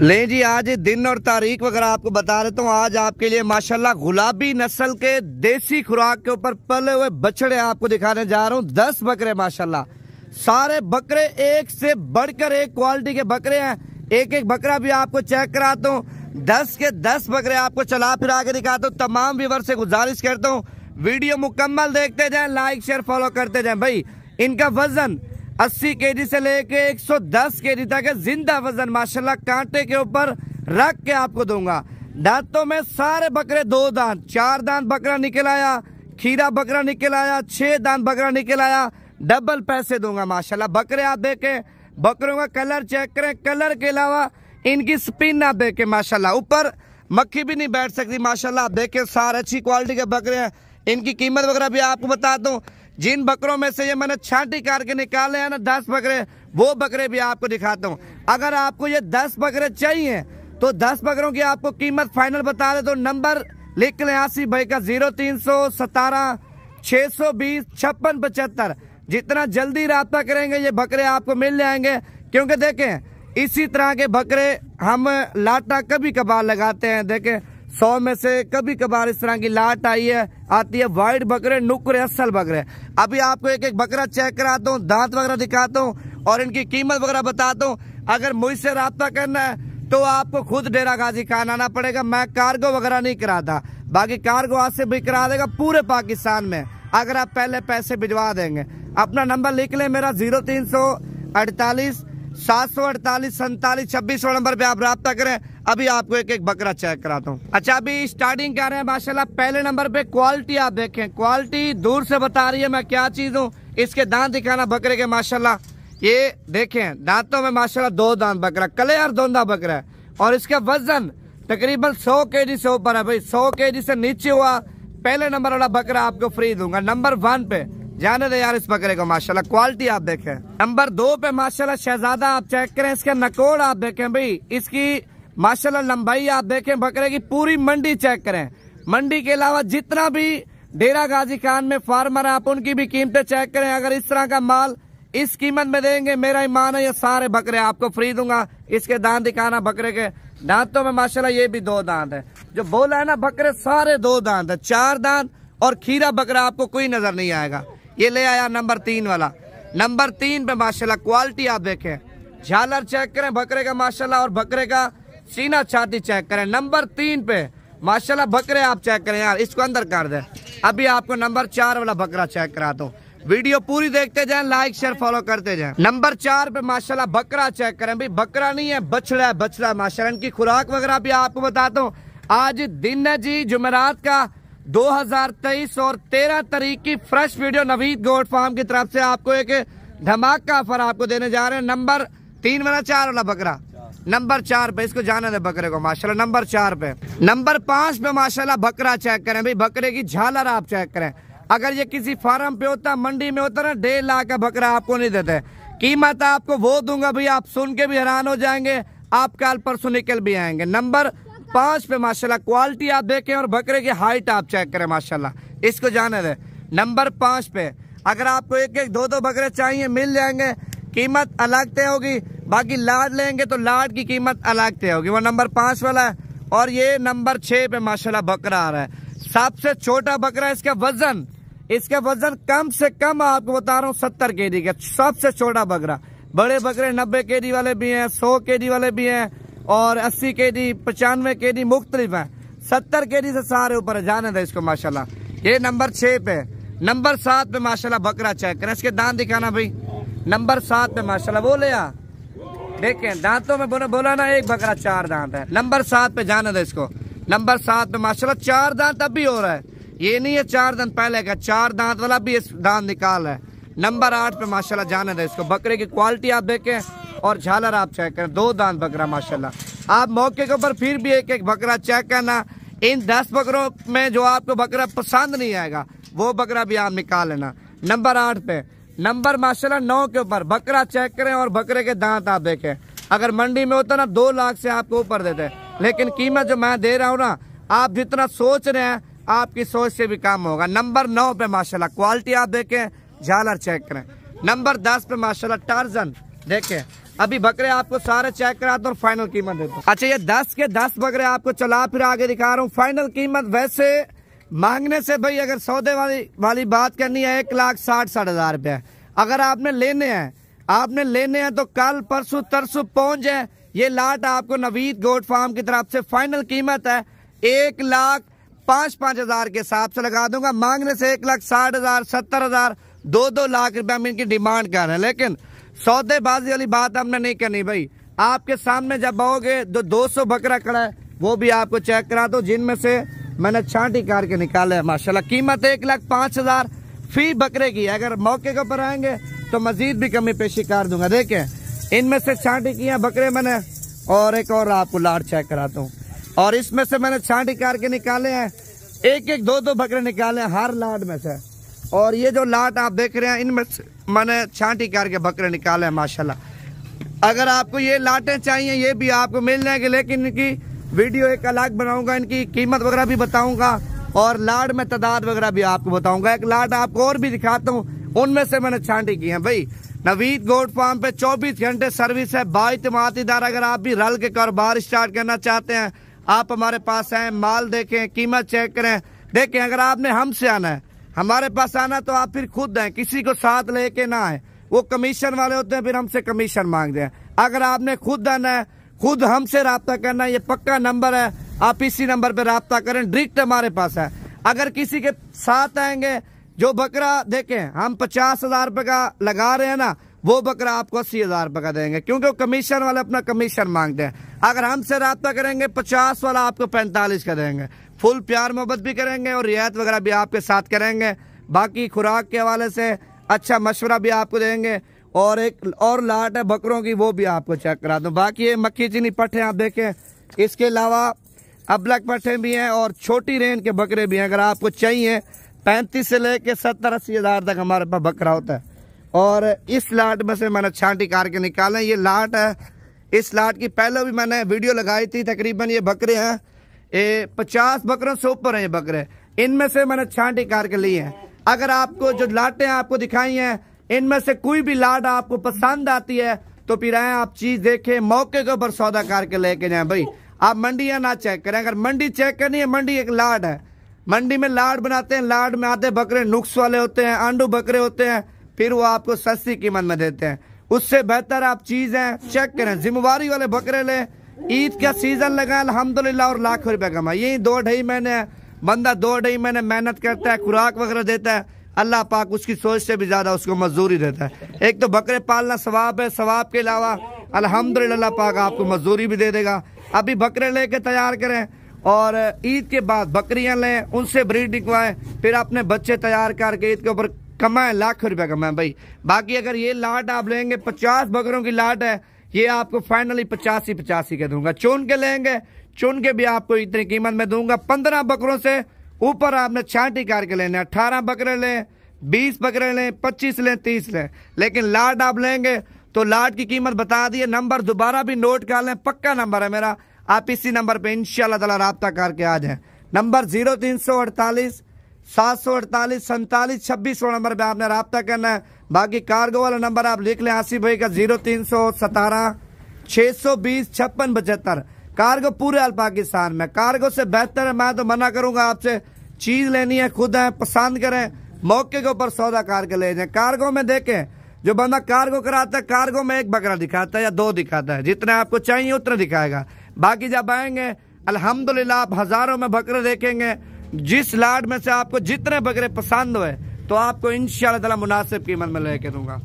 ले जी आज दिन और तारीख वगैरह आपको बता देता हूँ आज आपके लिए माशाल्लाह गुलाबी नस्ल के देसी खुराक के ऊपर पले हुए बछड़े आपको दिखाने जा रहा हूँ दस बकरे माशाल्लाह सारे बकरे एक से बढ़कर एक क्वालिटी के बकरे हैं एक एक बकरा भी आपको चेक कराता हूँ दस के दस बकरे आपको चला फिरा के दिखाता हूँ तमाम व्यवर से गुजारिश करता हूँ वीडियो मुकम्मल देखते जाए लाइक शेयर फॉलो करते जाए भाई इनका वजन अस्सी के जी से लेके 110 के जी तक जिंदा वजन माशाल्लाह कांटे के ऊपर रख के आपको दूंगा दांतों में सारे बकरे दो दांत चार दांत बकरा निकल आया खीरा बकरा निकल आया छह दांत बकरा निकल आया डबल पैसे दूंगा माशाल्लाह बकरे आप देखें बकरों का कलर चेक करें कलर के अलावा इनकी स्पिन आप देखे माशाल्लाह ऊपर मक्खी भी नहीं बैठ सकती माशाल्लाह आप देखें सारे अच्छी क्वालिटी के बकरे हैं इनकी कीमत वगैरह भी आपको बता दूं जिन बकरों में से ये मैंने छाटी कार के निकाले हैं ना दस बकरे वो बकरे भी आपको दिखाता हूँ अगर आपको ये दस बकरे चाहिए तो दस बकरों की आपको कीमत फाइनल बता दे तो नंबर लिख लें आसिफ भाई का जीरो तीन सौ सतारह छः सौ बीस छप्पन पचहत्तर जितना जल्दी रबता करेंगे ये बकरे आपको मिल जाएंगे क्योंकि देखें इसी तरह के बकरे हम लाटा कभी कभार लगाते हैं देखें सौ में से कभी कभार इस तरह की लाट आई है आती है वाइट बकरे नुकरे असल बकरे अभी आपको एक एक बकरा चेक कराता हूँ दांत वगैरह दिखाता हूँ और इनकी कीमत वगैरह बताता हूँ अगर मुझसे रबता करना है तो आपको खुद डेरा गाजी खान आना पड़ेगा मैं कार्गो वगैरह नहीं कराता बाकी कार्गो आज से भी करा देगा पूरे पाकिस्तान में अगर आप पहले पैसे भिजवा देंगे अपना नंबर लिख लें मेरा जीरो तीन सौ अड़तालीस सात सौ अड़तालीस सैतालीस छब्बीस सौ नंबर पे आप रहा करें अभी आपको एक एक बकरा चेक कराता हूँ अच्छा अभी स्टार्टिंग कर रहे हैं माशाल्लाह पहले नंबर पे क्वालिटी आप देखें क्वालिटी दूर से बता रही है मैं क्या चीज हूँ इसके दांत दिखाना बकरे के माशाल्लाह ये देखें दांतों में माशाला दो दांत बकरा कले और दोंदा बकरा है और इसका वजन तकरीबन सौ के जी से ऊपर है भाई सौ के जी से नीचे हुआ पहले नंबर वाला बकरा आपको फ्री दूंगा नंबर वन पे जाने दे यार इस बकरे को माशाल्लाह क्वालिटी आप देखें नंबर दो पे माशाल्लाह शहजादा आप चेक करें इसके नकोड़ आप देखें भाई इसकी माशाल्लाह लंबाई आप देखें बकरे की पूरी मंडी चेक करें मंडी के अलावा जितना भी डेरा गाजी खान में फार्मर आप उनकी भी कीमतें चेक करें अगर इस तरह का माल इस कीमत में देंगे मेरा ईमान है ये सारे बकरे आपको फ्री दूंगा इसके दांत दिखाना बकरे के दांतों में माशाल्लाह ये भी दो दांत है जो बोला है ना बकरे सारे दो दांत है चार दांत और खीरा बकरा आपको कोई नजर नहीं आएगा ये ले आया नंबर तीन वाला नंबर तीन पे माशाल्लाह क्वालिटी आप देखें झालर चेक करें बकरे का माशाल्लाह और बकरे का सीना छाती चेक करें नंबर तीन पे माशाल्लाह बकरे आप चेक करें यार इसको अंदर कर दें अभी आपको नंबर चार वाला बकरा चेक करा दो वीडियो पूरी देखते जाए लाइक शेयर फॉलो करते जाए नंबर चार पे माशाल्लाह बकरा चेक करें भाई बकरा नहीं है बछड़ा है बछड़ा माशाल्लाह इनकी खुराक वगैरह भी आपको बताता हूँ आज दिन है जी जुमेरात का 2023 और 13 तारीख की फ्रेश वीडियो नवीद गोड फार्म की तरफ से आपको एक धमाका ऑफर आपको देने जा रहे हैं नंबर तीन वाला चार वाला बकरा नंबर चार पे इसको जाना दे बकरे को माशाल्लाह नंबर चार पे नंबर पांच पे माशाल्लाह बकरा चेक करें भाई बकरे की झालर आप चेक करें अगर ये किसी फार्म पे होता मंडी में होता ना डेढ़ लाख का बकरा आपको नहीं देते कीमत आपको वो दूंगा भाई आप सुन के भी हैरान हो जाएंगे आप कल परसों निकल भी आएंगे नंबर पांच पे माशाल्लाह क्वालिटी आप देखें और बकरे की हाइट आप चेक करें माशाल्लाह इसको जाने दे नंबर पांच पे अगर आपको एक एक दो दो बकरे चाहिए मिल जाएंगे कीमत अलग तय होगी बाकी लाड लेंगे तो लाड की कीमत अलग तय होगी वो नंबर पांच वाला है और ये नंबर छह पे माशाला बकरा आ रहा है सबसे छोटा बकरा इसका वजन इसका वजन कम से कम आपको बता रहा हूँ सत्तर के जी का सबसे छोटा बकरा बड़े बकरे नब्बे के जी वाले भी हैं सौ के जी वाले भी हैं और अस्सी के डी पचानवे के डी मुख्तलिफ है सत्तर के डी से सारे ऊपर है जाने दें इसको माशाल्लाह ये नंबर छः पे नंबर सात पे माशाल्लाह बकरा चेक करें इसके दांत दिखाना भाई नंबर सात पे माशाल्लाह वो ले देखे देखें दांतों में बोला बोला ना एक बकरा चार दांत है नंबर सात पे जाने दे इसको नंबर सात पे माशाला चार दांत अब भी हो रहा है ये नहीं है चार दांत पहले का चार दांत वाला भी इस दांत निकाल है नंबर आठ पे माशाला जाने दे इसको बकरे की क्वालिटी आप देखें और झालर आप चेक करें दो दांत बकरा माशाल्लाह आप मौके के ऊपर फिर भी एक एक बकरा चेक करना इन दस बकरों में जो आपको बकरा पसंद नहीं आएगा वो बकरा भी आप निकाल लेना नंबर आठ पे नंबर माशाल्लाह नौ के ऊपर बकरा चेक करें और बकरे के दांत आप देखें अगर मंडी में होता ना दो लाख से आपको ऊपर देते हैं लेकिन कीमत जो मैं दे रहा हूँ ना आप जितना सोच रहे हैं आपकी सोच से भी काम होगा नंबर नौ पे माशाल्लाह क्वालिटी आप देखें झालर चेक करें नंबर दस पे माशाल्लाह टार्जन देखें अभी बकरे आपको सारे चेक कराता हूँ और फाइनल कीमत देता हूँ अच्छा ये दस के दस बकरे आपको चला फिर आगे दिखा रहा हूँ फाइनल कीमत वैसे मांगने से भाई अगर सौदे वाली वाली बात करनी है एक लाख साठ साठ हजार रुपये अगर आपने लेने हैं आपने लेने हैं तो कल परसों तरसों पहुंच जाए ये लाट आपको नवीद गोट फार्म की तरफ से फाइनल कीमत है एक लाख पाँच पाँच हजार के हिसाब से लगा दूंगा मांगने से एक लाख साठ हजार सत्तर हजार दो दो लाख रुपया में इनकी डिमांड कर रहे हैं लेकिन सौदेबाजी वाली बात हमने नहीं करनी भाई आपके सामने जब आओगे जो दो सौ बकरा खड़ा है वो भी आपको चेक करा दो जिनमें से मैंने छांटी कार के निकाले हैं माशाल्लाह कीमत एक लाख पांच हज़ार फी बकरे की अगर मौके के ऊपर आएंगे तो मजीद भी कमी पेशी कर दूंगा देखें इनमें से छांटी की है बकरे मैंने और एक और आपको लाड चेक कराता हूँ और इसमें से मैंने छांटी कार के निकाले हैं एक एक दो दो बकरे निकाले हैं हर लाड में से और ये जो लाट आप देख रहे हैं इनमें मैंने छांटी करके बकरे निकाले हैं माशाल्लाह अगर आपको ये लाटें चाहिए ये भी आपको मिल जाएंगे लेकिन इनकी वीडियो एक अलग बनाऊंगा इनकी कीमत वगैरह भी बताऊंगा और लाड में तादाद वगैरह भी आपको बताऊंगा एक लाट आपको और भी दिखाता हूँ उनमें से मैंने छांटी की है भाई नवीद गोड फार्म पे चौबीस घंटे सर्विस है बाइतमात इदारा अगर आप भी रल के कारोबार स्टार्ट करना चाहते हैं आप हमारे पास आए माल देखें कीमत चेक करें देखें अगर आपने हमसे आना है हमारे पास आना तो आप फिर खुद हैं किसी को साथ लेके ना आए वो कमीशन वाले होते हैं फिर हमसे कमीशन मांगते हैं अगर आपने खुद आना है खुद हमसे रबता करना है ये पक्का नंबर है आप इसी नंबर पर रबता करें डायरेक्ट हमारे पास है अगर किसी के साथ आएंगे जो बकरा देखें हम पचास हजार रुपये का लगा रहे हैं ना वो बकरा आपको अस्सी हजार रुपये का देंगे क्योंकि वो कमीशन वाले अपना कमीशन मांगते हैं अगर हमसे रबता करेंगे पचास वाला आपको पैंतालीस का देंगे फुल प्यार मोहब्बत भी करेंगे और रियायत वगैरह भी आपके साथ करेंगे बाकी खुराक के हवाले से अच्छा मशवरा भी आपको देंगे और एक और लाट है बकरों की वो भी आपको चेक करा दूँ बाकी ये मक्खी चीनी पट्ठे आप देखें इसके अलावा अबलक पट्ठे भी हैं और छोटी रेंज के बकरे भी हैं अगर आपको चाहिए पैंतीस से ले कर सत्तर अस्सी हज़ार तक हमारे पास बकरा होता है और इस लाट में से मैंने छांटी कार के निकाले ये लाट है इस लाट की पहले भी मैंने वीडियो लगाई थी तकरीबन ये बकरे हैं ये पचास बकरों से ऊपर है ये बकरे इनमें से मैंने छांट कार के लिए है अगर आपको जो लाटे आपको दिखाई हैं इनमें से कोई भी लाट आपको पसंद आती है तो फिर आए आप चीज देखें मौके के ऊपर सौदा करके लेके जाए भाई आप मंडियाँ ना चेक करें अगर मंडी चेक करनी है मंडी एक लाड है मंडी में लाड बनाते हैं लाड में आते बकरे नुक्स वाले होते हैं आंडू बकरे होते हैं फिर वो आपको सस्ती कीमत में देते हैं उससे बेहतर आप चीज है चेक करें जिम्मेवारी वाले बकरे लें ईद का सीजन लगा अलहमदुल्ला और लाखों रुपया कमाए यही दो ढाई महीने बंदा दो ढाई महीने मेहनत करता है खुराक वगैरह देता है अल्लाह पाक उसकी सोच से भी ज़्यादा उसको मजदूरी देता है एक तो बकरे पालना सवाब है सवाब के अलावा अल्हम्दुलिल्लाह पाक आपको मजदूरी भी दे देगा अभी बकरे लेके तैयार करें और ईद के बाद बकरियां लें उनसे ब्रीड निकवाएं फिर अपने बच्चे तैयार करके ईद के ऊपर कमाएं लाख रुपया कमाएं भाई बाकी अगर ये लाट आप लेंगे पचास बकरों की लाट है ये आपको फाइनली पचासी पचासी के दूंगा चुन के लेंगे चुन के भी आपको इतनी कीमत में दूंगा पंद्रह बकरों से ऊपर आपने छाटी करके लेने अठारह बकरे लें बीस बकरे लें पच्चीस लें तीस लें लेकिन लाट आप लेंगे तो लाट की कीमत बता दिए नंबर दोबारा भी नोट कर लें पक्का नंबर है मेरा आप इसी नंबर पर इन शाला तला रबता करके आ जाए नंबर जीरो तीन सौ अड़तालीस सात सौ अड़तालीस सैतालीस छब्बीस सौ नंबर पर आपने रबता करना है बाकी कार्गो वाला नंबर आप लिख लें आसिफ भाई का जीरो तीन सौ सतारह छः सौ बीस छप्पन पचहत्तर कार्गो पूरे आल पाकिस्तान में कार्गो से बेहतर है मैं तो मना करूंगा आपसे चीज लेनी है खुद है पसंद करें मौके के ऊपर सौदा करके ले जाए कार्गो में देखें जो बंदा कार्गो कराता है कार्गो में एक बकरा दिखाता है या दो दिखाता है जितना आपको चाहिए उतना दिखाएगा बाकी जब आएंगे अलहमदुल्ला आप हजारों में बकरे देखेंगे जिस लाड में से आपको जितने बकरे पसंद हुए तो आपको इन शाला मुनासिब कीमत में लेके दूंगा